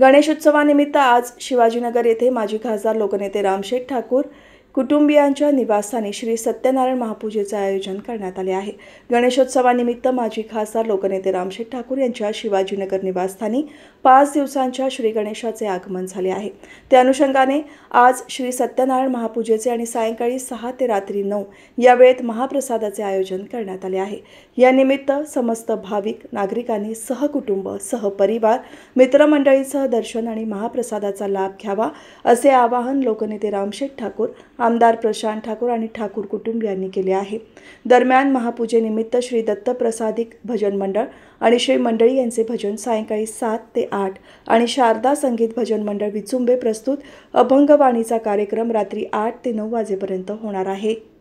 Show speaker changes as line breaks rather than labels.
गणेशोत्सवानिमित्त आज शिवाजीनगर येथे माजी खासदार लोकनेते रामशेठ ठाकूर कुटुंबियांच्या निवासस्थानी श्री सत्यनारायण महापूजेचे आयोजन करण्यात आले आहे गणेशोत्सवानिमित्त माजी खासदार लोकनेते रामशेठ ठाकूर यांच्या शिवाजीनगर निवासस्थानी पाच दिवसांच्या श्री गणेशाचे आगमन झाले आहे त्या अनुषंगाने आज श्री सत्यनारायण महापूजेचे आणि सायंकाळी सहा ते रात्री नऊ या वेळेत महाप्रसादाचे आयोजन करण्यात आले आहे यानिमित्त समस्त भाविक नागरिकांनी सहकुटुंब सहपरिवार मित्रमंडळीसह दर्शन आणि महाप्रसादाचा लाभ घ्यावा असे आवाहन लोकनेते रामशेठ ठाकूर आमदार प्रशांत ठाकूर आणि ठाकूर कुटुंब यांनी केले आहे दरम्यान महापूजेनिमित्त श्री दत्तप्रसादिक भजन मंडळ आणि श्री मंडळी यांचे भजन सायंकाळी सात ते आठ आणि शारदा संगीत भजन मंडळ विचुंबे प्रस्तुत अभंगवाणीचा कार्यक्रम रात्री आठ ते नऊ
वाजेपर्यंत होणार आहे